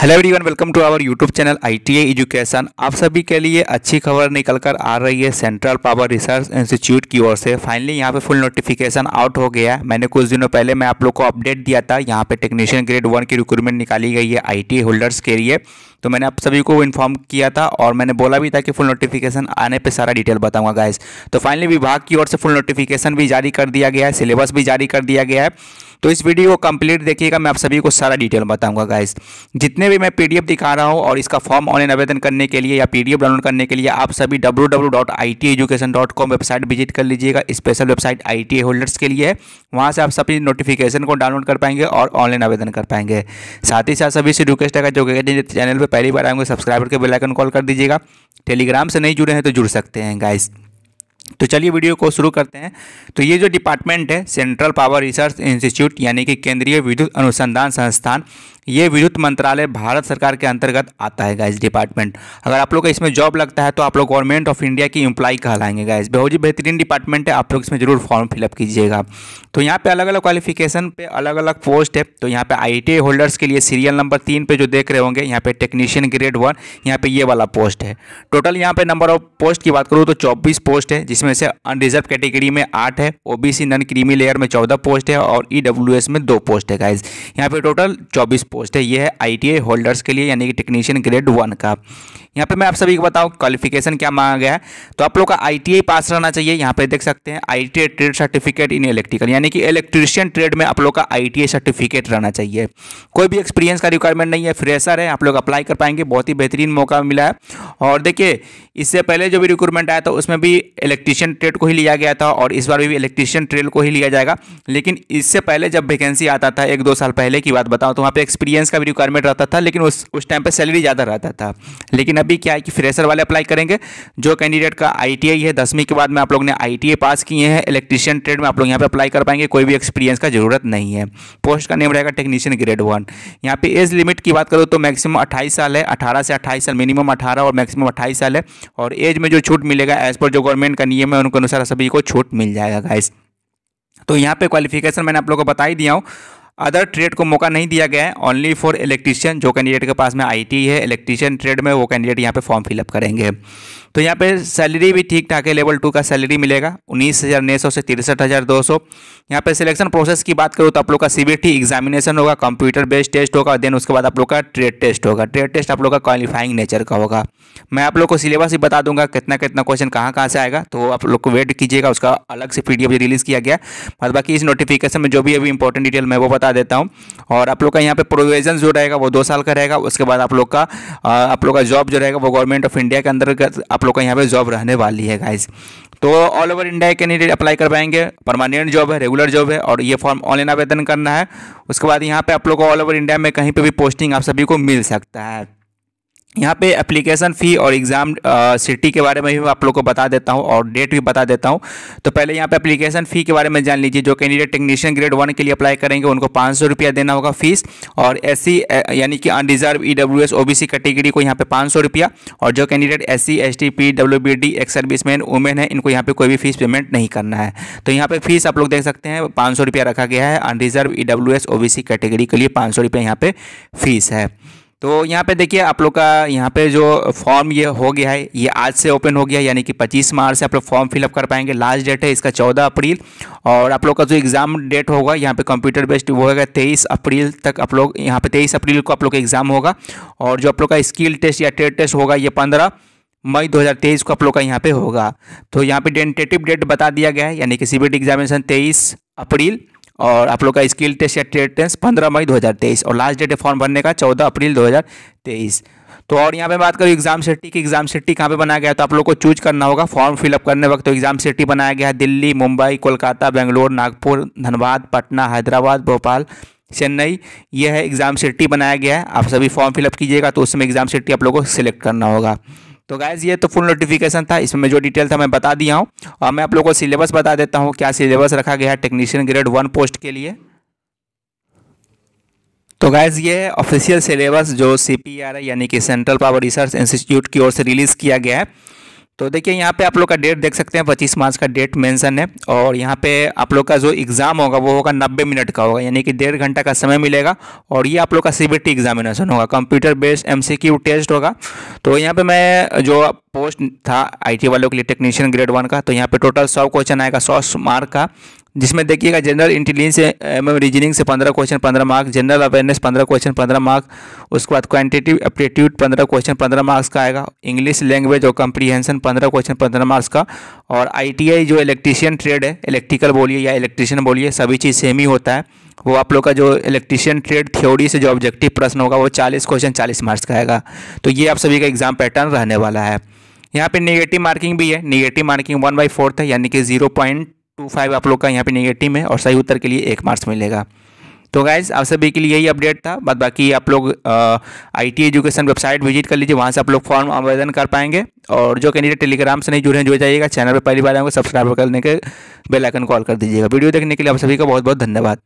hello everyone welcome to our YouTube channel ITA education आप सभी के लिए अच्छी खबर निकल कर आ रही है सेंट्रल पावर रिसर्च इंस्टीट्यूट की ओर से फाइनली यहां पे फुल नोटिफिकेशन आउट हो गया है मैंने कुछ दिनों पहले मैं आप लोग को अपडेट दिया था यहां पे टेक्नीशियन ग्रेड वन की रिक्रूटमेंट निकाली गई है आई होल्डर्स के लिए तो मैंने आप सभी को इन्फॉर्म किया था और मैंने बोला भी था कि फुल नोटिफिकेशन आने पर सारा डिटेल बताऊंगा गाइस तो फाइनली विभाग की ओर से फुल नोटिफिकेशन भी जारी कर दिया गया है सिलेबस भी जारी कर दिया गया है तो इस वीडियो को कंप्लीट देखिएगा मैं आप सभी को सारा डिटेल बताऊंगा गाइस जितने भी मैं पीडीएफ दिखा रहा हूँ और इसका फॉर्म ऑनलाइन आवेदन करने के लिए या पीडीएफ डाउनलोड करने के लिए आप सभी डब्ल्यू वेबसाइट विजिट कर लीजिएगा स्पेशल वेबसाइट आई होल्डर्स के लिए है वहाँ से आप सभी नोटिफिकेशन को डाउनलोड कर पाएंगे और ऑनलाइन आवेदन कर पाएंगे साथ ही साथ सभी से रिक्वेस्ट है जो चैनल पर पहली बार आएंगे सब्सक्राइब के बेलाइकन कॉल कर दीजिएगा टेलीग्राम से नहीं जुड़े हैं तो जुड़ सकते हैं गाइस तो चलिए वीडियो को शुरू करते हैं तो ये जो डिपार्टमेंट है सेंट्रल पावर रिसर्च इंस्टीट्यूट यानी कि केंद्रीय विद्युत अनुसंधान संस्थान ये विद्युत मंत्रालय भारत सरकार के अंतर्गत आता है गाइस डिपार्टमेंट अगर आप लोग का इसमें जॉब लगता है तो आप लोग गवर्नमेंट ऑफ इंडिया की इंप्लाई कहलाएंगे गाइस बहुत ही बेहतरीन डिपार्टमेंट है आप लोग इसमें जरूर फॉर्म फिलअप कीजिएगा तो यहाँ पे अलग अलग क्वालिफिकेशन पे अलग अलग पोस्ट है तो यहाँ पे आई होल्डर्स के लिए सीरियल नंबर तीन पे जो देख रहे होंगे यहाँ पे टेक्नीशियन ग्रेड वन यहाँ पे ये वाला पोस्ट है टोटल यहाँ पे नंबर ऑफ पोस्ट की बात करूँ तो चौबीस पोस्ट है जिसमें से अनरिजर्व कैटेगरी में आठ है ओबीसी नन क्रीमी लेयर में चौदह पोस्ट है और ई e में दो पोस्ट है गाइज यहाँ पे टोटल चौबीस पोस्ट पोस्ट है ये है आई होल्डर्स के लिए यानी कि टेक्नीशियन ग्रेड वन का यहाँ पे मैं आप सभी को बताऊँ क्वालिफिकेशन क्या मांगा गया है तो आप लोग का आई पास रहना चाहिए यहाँ पे देख सकते हैं I trade certificate in electrical यानी कि इलेक्ट्रिशियन ट्रेड में आप लोग का आई सर्टिफिकेट रहना चाहिए कोई भी एक्सपीरियंस का रिक्वायरमेंट नहीं है फ्रेशर है आप लोग अप्लाई कर पाएंगे बहुत ही बेहतरीन मौका मिला है और देखिए इससे पहले जो भी रिक्रूटमेंट आया था उसमें भी इलेक्ट्रिशियन ट्रेड को ही लिया गया था और इस बार भी इलेक्ट्रिशियन ट्रेड को ही लिया जाएगा लेकिन इससे पहले जब वैकेंसी आता था एक दो साल पहले की बात बताऊँ तो वहाँ पर एक्सपीरियंस का भी रिक्वायरमेंट रहता था लेकिन उस उस टाइम पर सैलरी ज़्यादा रहता था लेकिन करना भी क्या है कि फ्रेशर वाले अप्लाई करेंगे जो कैंडिडेट का आई है दसवीं के बाद में आप लोग ने आई पास किए हैं इलेक्ट्रीशियन ट्रेड में आप लोग यहाँ पर अप्लाई कर पाएंगे कोई भी एक्सपीरियंस का जरूरत नहीं है पोस्ट का नेम रहेगा टेक्नीशियन ग्रेड वन यहाँ पे एज लिमिट की बात करो तो मैक्सिमम अट्ठाईस साल है अठारह से अट्ठाईस साल मिनिमम अठारह और मैक्सिमम अट्ठाईस साल है और एज में जो छूट मिलेगा एज पर जो गवर्नमेंट का नियम है उनके अनुसार सभी को छूट मिल जाएगा गाइस तो यहाँ पे क्वालिफिकेशन मैंने आप लोगों को बता ही दिया हूँ अदर ट्रेड को मौका नहीं दिया गया है ओनली फॉर इलेक्ट्रीशियन जो कैंडिडेट के पास में आईटी है इलेक्ट्रीशियन ट्रेड में वो कैंडिडेट यहाँ पे फॉर्म फिलअप करेंगे तो यहाँ पे सैलरी भी ठीक ठाक है लेवल टू का सैलरी मिलेगा उन्नीस हज़ार नौ सौ से तिरसठ हज़ार दो सौ यहाँ पर सिलेक्शन प्रोसेस की बात करूँ तो आप लोग का सी एग्जामिनेशन होगा कंप्यूटर बेस्ड टेस्ट होगा देन उसके बाद आप लोग का ट्रेड टेस्ट होगा ट्रेड टेस्ट आप लोग का क्वालिफाइंग नेचर का होगा मैं आप लोग को सिलेबस ही बता दूंगा कितना कितना क्वेश्चन कहाँ कहाँ से आएगा तो आप लोग को वेट कीजिएगा उसका अलग से पी रिलीज़ किया गया और बाकी इस नोटिफिकेशन में जो भी अभी इंपॉर्टेंट डिटेल मैं वो बता बता देता हूँ और आप लोग का यहाँ पे प्रोविजन जो रहेगा वो दो साल का रहेगा उसके बाद आप लोग का आप लोग का जॉब जो रहेगा वो गवर्नमेंट ऑफ इंडिया के अंदर आप लोग का यहाँ पे जॉब रहने वाली है गाइज तो all over India candidate apply कर पाएंगे परमानेंट जॉब है रेगुलर जॉब है और ये फॉर्म ऑनलाइन आवेदन करना है उसके बाद यहाँ पे आप लोग को ऑल ओवर इंडिया में कहीं पर भी पोस्टिंग आप सभी को मिल सकता है यहाँ पे एप्लीकेशन फ़ी और एग्ज़ाम सिटी के बारे में भी मैं आप लोग को बता देता हूँ और डेट भी बता देता हूँ तो पहले यहाँ पे एप्लीकेशन फ़ी के बारे में जान लीजिए जो कैंडिडेट टेक्नीशियन ग्रेड वन के लिए अप्लाई करेंगे उनको पाँच सौ रुपया देना होगा फीस और एस यानी कि unreserved E W S O B C category को यहाँ पे पाँच सौ रुपया और जो candidate S C S T P W B D ex service man women है इनको यहाँ पर कोई भी फीस पेमेंट नहीं करना है तो यहाँ पर फीस आप लोग देख सकते हैं पाँच सौ रुपया रखा गया है unreserved E W S O B C category के लिए पाँच सौ रुपया यहाँ पर फीस है तो यहाँ पे देखिए आप लोग का यहाँ पे जो फॉर्म ये हो गया है ये आज से ओपन हो गया यानी कि 25 मार्च से आप लोग फॉर्म फिलअप कर पाएंगे लास्ट डेट है इसका 14 अप्रैल और आप लोग का जो एग्ज़ाम डेट होगा यहाँ पे कंप्यूटर बेस्ड वो होगा 23 अप्रैल तक आप लोग यहाँ पे 23 अप्रैल को आप लोग का एग्ज़ाम होगा और जो आप लोग का स्किल टेस्ट या ट्रेड टेस्ट होगा ये पंद्रह मई 2023 को आप लोग का यहाँ पे होगा तो यहाँ पे टेंटेटिव डेट बता दिया गया है यानी कि सी एग्जामिनेशन तेईस अप्रैल और आप लोग का स्किल टेस्ट या ट्रेड टेस्ट पंद्रह मई 2023 और लास्ट डेट है फॉर्म भरने का चौदह अप्रैल 2023 तो और यहाँ पे बात करूँ एग्जाम सिटी की एग्जाम सिटी कहाँ पे बनाया गया तो आप लोग को चूज करना होगा फॉर्म फिलअप करने वक्त तो एग्जाम सिटी बनाया गया है दिल्ली मुंबई कोलकाता बेंगलोर नागपुर धनबाद पटना हैदराबाद भोपाल चेन्नई यह है एग्ज़ाम सिटी बनाया गया है आप सभी फॉर्म फिलअप कीजिएगा तो उसमें एग्ज़ाम सिटी आप लोग को सिलेक्ट करना होगा तो गाइज ये तो फुल नोटिफिकेशन था इसमें जो डिटेल था मैं बता दिया हूँ और मैं आप लोगों को सिलेबस बता देता हूँ क्या सिलेबस रखा गया है टेक्नीशियन ग्रेड वन पोस्ट के लिए तो गैज़ ये ऑफिशियल सिलेबस जो सी यानी कि सेंट्रल पावर रिसर्च इंस्टीट्यूट की ओर से रिलीज़ किया गया है तो देखिए यहाँ पे आप लोग का डेट देख सकते हैं पच्चीस मार्च का डेट मेंशन है और यहाँ पे आप लोग का जो एग्ज़ाम होगा वो होगा नब्बे मिनट का होगा यानी कि डेढ़ घंटा का समय मिलेगा और ये आप लोग का सीबीटी एग्जामिनेशन होगा कंप्यूटर बेस्ड एमसीक्यू टेस्ट होगा तो यहाँ पे मैं जो पोस्ट था आईटी वालों के लिए टेक्नीशियन ग्रेड वन का तो यहाँ पे टोटल सौ क्वेश्चन आएगा सौ मार्क का जिसमें देखिएगा जनरल इंटेलिजेंस एम रीजनिंग से पंद्रह क्वेश्चन पंद्रह मार्क्स जनरल अवेयरनेस पंद्रह क्वेश्चन पंद्रह मार्क उसके बाद क्वान्टिटिव एप्टीट्यूड पंद्रह क्वेश्चन पंद्रह मार्क्स का आएगा इंग्लिश लैंग्वेज और कंप्रीहेंशन पंद्रह क्वेश्चन पंद्रह मार्क्स का और आई जो इलेक्ट्रीशियन ट्रेड है इलेक्ट्रिकल बोलिए या इलेक्ट्रीशियन बोलिए सभी चीज़ सेम ही होता है वो आप लोग का जो इलेक्ट्रीशियन ट्रेड थ्योरी से जो ऑब्जेक्टिव प्रश्न होगा वो चालीस क्वेश्चन चालीस मार्क्स का आएगा तो ये आप सभी का एग्जाम पैटर्न रहने वाला है यहाँ पे नेगेटिव मार्किंग भी है negative marking one by fourth है यानी कि जीरो पॉइंट टू फाइव आप लोग का यहाँ पे नेगेटिव है और सही उत्तर के लिए एक मार्क्स मिलेगा तो गाइज आप सभी के लिए यही अपडेट था बाद बाकी आप लोग I T education website visit कर लीजिए वहाँ से आप लोग फॉर्म आवेदन कर पाएंगे और जो कैंडिडेट टेलीग्राम से नहीं जुड़े हैं जो जाइएगा चैनल पर पहली बार आएंगे सब्सक्राइब करने के बेल आइकन कॉल कर दीजिएगा वीडियो देखने के लिए आप सभी का बहुत बहुत धन्यवाद